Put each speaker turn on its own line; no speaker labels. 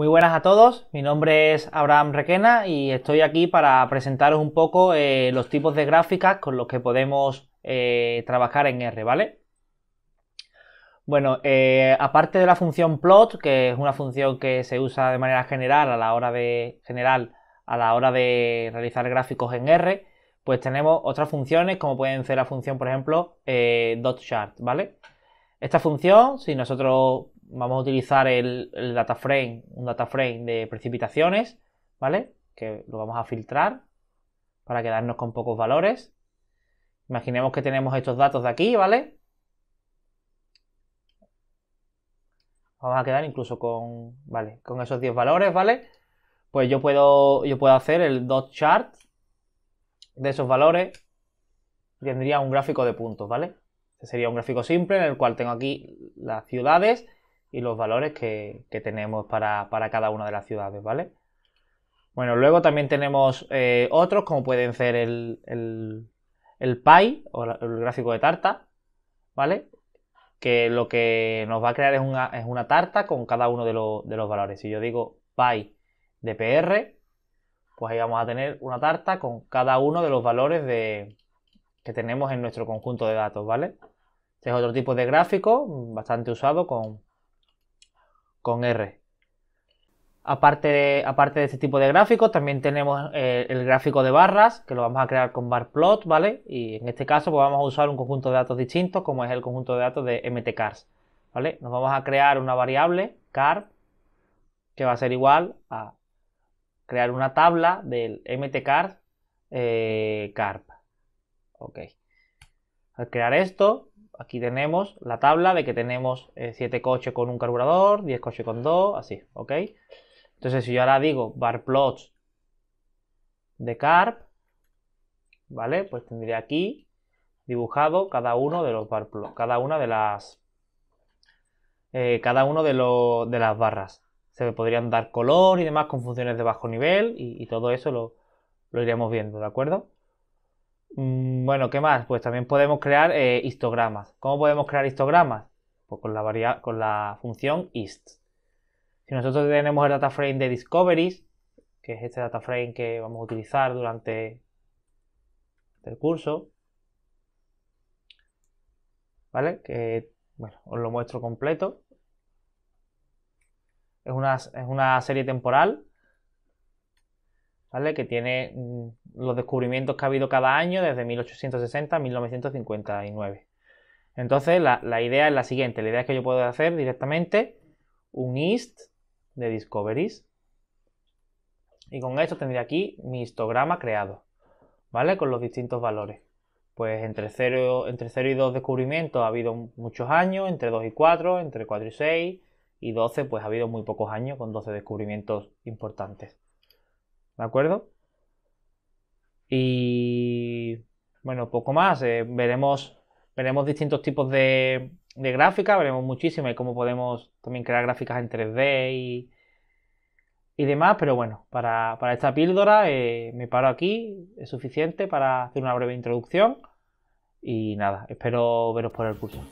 Muy buenas a todos, mi nombre es Abraham Requena y estoy aquí para presentaros un poco eh, los tipos de gráficas con los que podemos eh, trabajar en R, ¿vale? Bueno, eh, aparte de la función plot, que es una función que se usa de manera general a la hora de, general, a la hora de realizar gráficos en R, pues tenemos otras funciones como pueden ser la función, por ejemplo, dot chart, ¿vale? Esta función, si nosotros vamos a utilizar el, data frame, un data frame de precipitaciones, ¿vale? Que lo vamos a filtrar para quedarnos con pocos valores. Imaginemos que tenemos estos datos de aquí, ¿vale? Vamos a quedar incluso con, vale, con esos 10 valores, ¿vale? Pues yo puedo, yo puedo hacer el dot chart de esos valores. Tendría un gráfico de puntos, ¿vale? Este sería un gráfico simple en el cual tengo aquí las ciudades y los valores que, tenemos para, para, cada una de las ciudades, ¿vale? Bueno, luego también tenemos eh, otros, como pueden ser el, el, pie o el gráfico de tarta, ¿vale? Que lo que nos va a crear es una, tarta con cada uno de, los valores. Si yo digo pie de PR, pues ahí vamos a tener una tarta con cada uno de los valores que tenemos en nuestro conjunto de datos, ¿vale? Este es otro tipo de gráfico bastante usado con, con R. Aparte de, aparte de este tipo de gráficos, también tenemos eh, el gráfico de barras, que lo vamos a crear con plot, ¿vale? Y en este caso pues, vamos a usar un conjunto de datos distinto, como es el conjunto de datos de mtcars, ¿vale? Nos vamos a crear una variable, car, que va a ser igual a crear una tabla del mtcars eh, carp. Ok. Al crear esto, Aquí tenemos la tabla de que tenemos 7 eh, coches con un carburador, 10 coches con 2, así, ¿ok? Entonces, si yo ahora digo bar plots de CARP, ¿vale? Pues tendría aquí dibujado cada uno de los bar plots, cada una de las eh, cada uno de, las barras. Se me podrían dar color y demás con funciones de bajo nivel y, todo eso lo, lo viendo, ¿de acuerdo? Mm, bueno, ¿qué más? Pues también podemos crear eh, histogramas. ¿Cómo podemos crear histogramas? Pues con la, con la función hist. Si nosotros tenemos el data frame de discoveries, que es este data frame que vamos a utilizar durante el curso, ¿vale? Que, bueno, os lo muestro completo. Es una, es una serie temporal, ¿vale? Que tiene mm, los descubrimientos que ha habido cada año desde 1860 a 1959. Entonces, la, idea es la siguiente. La idea es que yo puedo hacer directamente un ist de discoveries. Y con esto tendría aquí mi histograma creado, ¿vale? Con los distintos valores. Pues entre 0, entre 0 y 2 descubrimientos ha habido muchos años, entre 2 y 4, entre 4 y 6 y 12 pues ha habido muy pocos años con 12 descubrimientos importantes. ¿De acuerdo? Y bueno, poco más. Eh, veremos, distintos tipos de, de gráficas, veremos muchísimas y cómo podemos también crear gráficas en 3D y, demás. Pero bueno, para, esta píldora eh, me paro aquí, es suficiente para hacer una breve introducción. Y nada, espero veros por el curso.